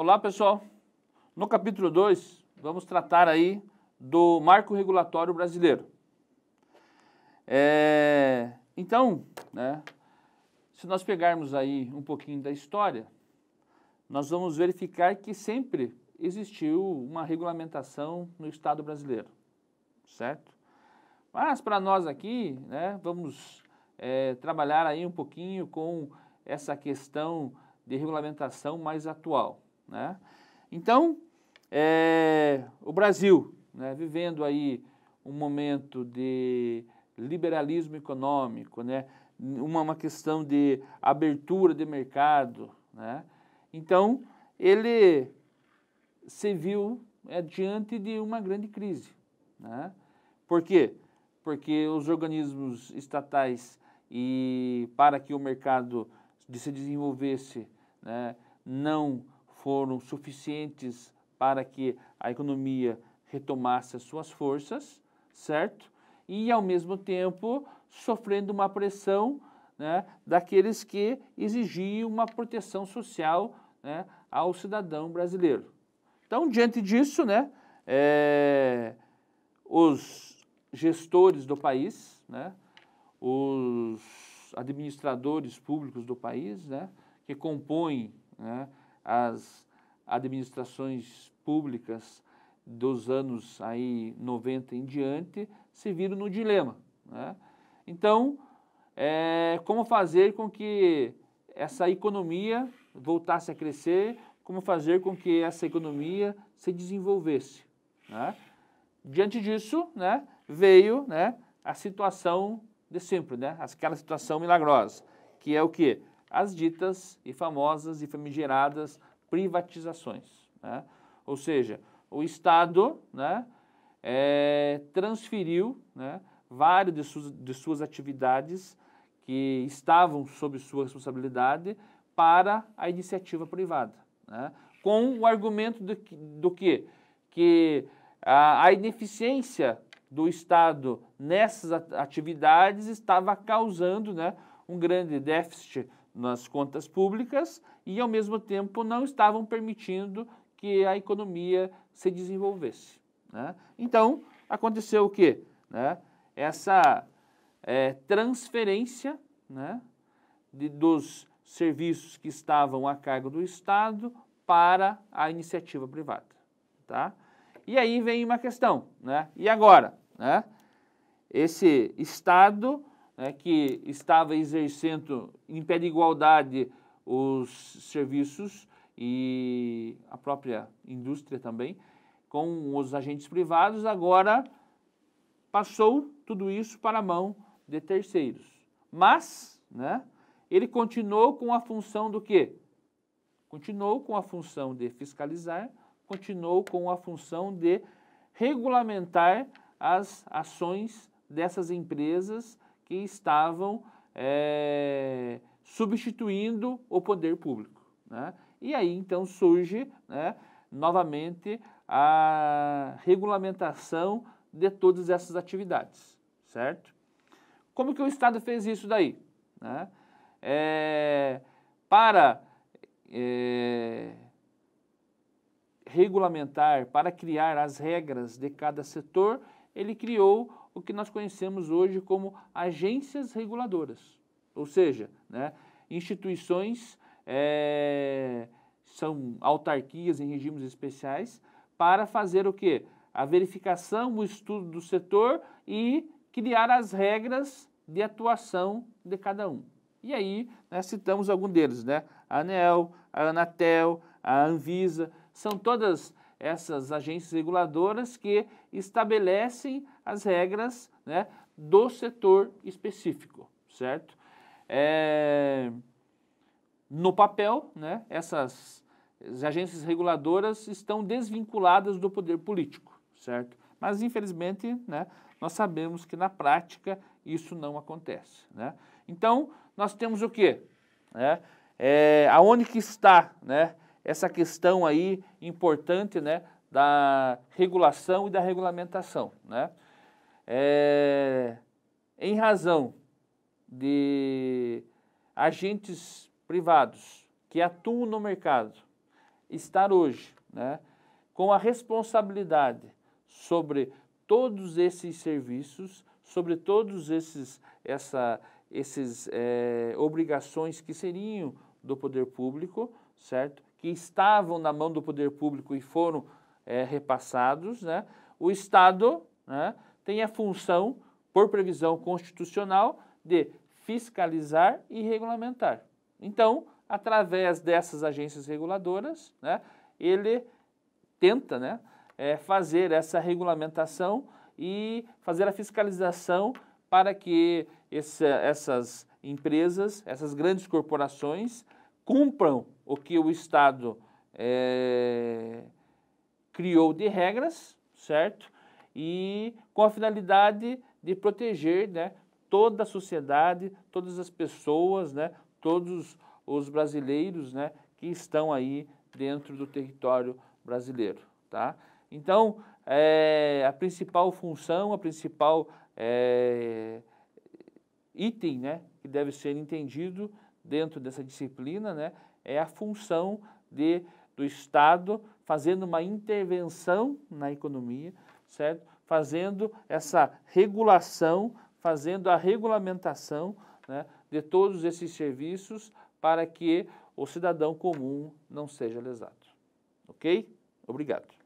Olá, pessoal. No capítulo 2, vamos tratar aí do marco regulatório brasileiro. É, então, né, se nós pegarmos aí um pouquinho da história, nós vamos verificar que sempre existiu uma regulamentação no Estado brasileiro, certo? Mas para nós aqui, né, vamos é, trabalhar aí um pouquinho com essa questão de regulamentação mais atual. Né? Então, é, o Brasil, né, vivendo aí um momento de liberalismo econômico, né, uma, uma questão de abertura de mercado, né? então ele se viu é, diante de uma grande crise. Né? Por quê? Porque os organismos estatais e para que o mercado se desenvolvesse né, não foram suficientes para que a economia retomasse as suas forças, certo? E, ao mesmo tempo, sofrendo uma pressão né, daqueles que exigiam uma proteção social né, ao cidadão brasileiro. Então, diante disso, né, é, os gestores do país, né, os administradores públicos do país, né, que compõem né, as administrações públicas dos anos aí 90 em diante se viram no dilema. Né? Então, é, como fazer com que essa economia voltasse a crescer, como fazer com que essa economia se desenvolvesse. Né? Diante disso, né, veio né, a situação de sempre, né, aquela situação milagrosa, que é o que? as ditas e famosas e famigeradas privatizações. Né? Ou seja, o Estado né, é, transferiu né, várias de suas, de suas atividades que estavam sob sua responsabilidade para a iniciativa privada, né? com o argumento do que, do que, que a, a ineficiência do Estado nessas atividades estava causando né, um grande déficit nas contas públicas e, ao mesmo tempo, não estavam permitindo que a economia se desenvolvesse. Né? Então, aconteceu o quê? Né? Essa é, transferência né, de, dos serviços que estavam a cargo do Estado para a iniciativa privada. Tá? E aí vem uma questão, né? e agora? Né? Esse Estado né, que estava exercendo em pé de igualdade os serviços e a própria indústria também com os agentes privados, agora passou tudo isso para a mão de terceiros. Mas, né, ele continuou com a função do quê? Continuou com a função de fiscalizar, continuou com a função de regulamentar as ações dessas empresas que estavam é, substituindo o poder público. Né? E aí então surge né, novamente a regulamentação de todas essas atividades, certo? Como que o Estado fez isso daí? Né? É, para é, regulamentar, para criar as regras de cada setor, ele criou o que nós conhecemos hoje como agências reguladoras, ou seja, né, instituições é, são autarquias em regimes especiais para fazer o que? A verificação, o estudo do setor e criar as regras de atuação de cada um. E aí né, citamos algum deles, né? A ANEL, a Anatel, a Anvisa, são todas essas agências reguladoras que estabelecem as regras né, do setor específico, certo? É, no papel, né, essas agências reguladoras estão desvinculadas do poder político, certo? Mas, infelizmente, né, nós sabemos que na prática isso não acontece, né? Então, nós temos o quê? É, é, aonde que está, né? essa questão aí importante, né, da regulação e da regulamentação, né? É, em razão de agentes privados que atuam no mercado estar hoje, né, com a responsabilidade sobre todos esses serviços, sobre todos esses essa esses é, obrigações que seriam do poder público, certo? que estavam na mão do poder público e foram é, repassados, né? o Estado né, tem a função, por previsão constitucional, de fiscalizar e regulamentar. Então, através dessas agências reguladoras, né, ele tenta né, é, fazer essa regulamentação e fazer a fiscalização para que essas empresas, essas grandes corporações, cumpram o que o Estado é, criou de regras, certo? E com a finalidade de proteger né, toda a sociedade, todas as pessoas, né, todos os brasileiros né, que estão aí dentro do território brasileiro. Tá? Então, é, a principal função, a principal é, item né, que deve ser entendido dentro dessa disciplina, né, é a função de, do Estado fazendo uma intervenção na economia, certo? Fazendo essa regulação, fazendo a regulamentação né, de todos esses serviços para que o cidadão comum não seja lesado. Ok? Obrigado.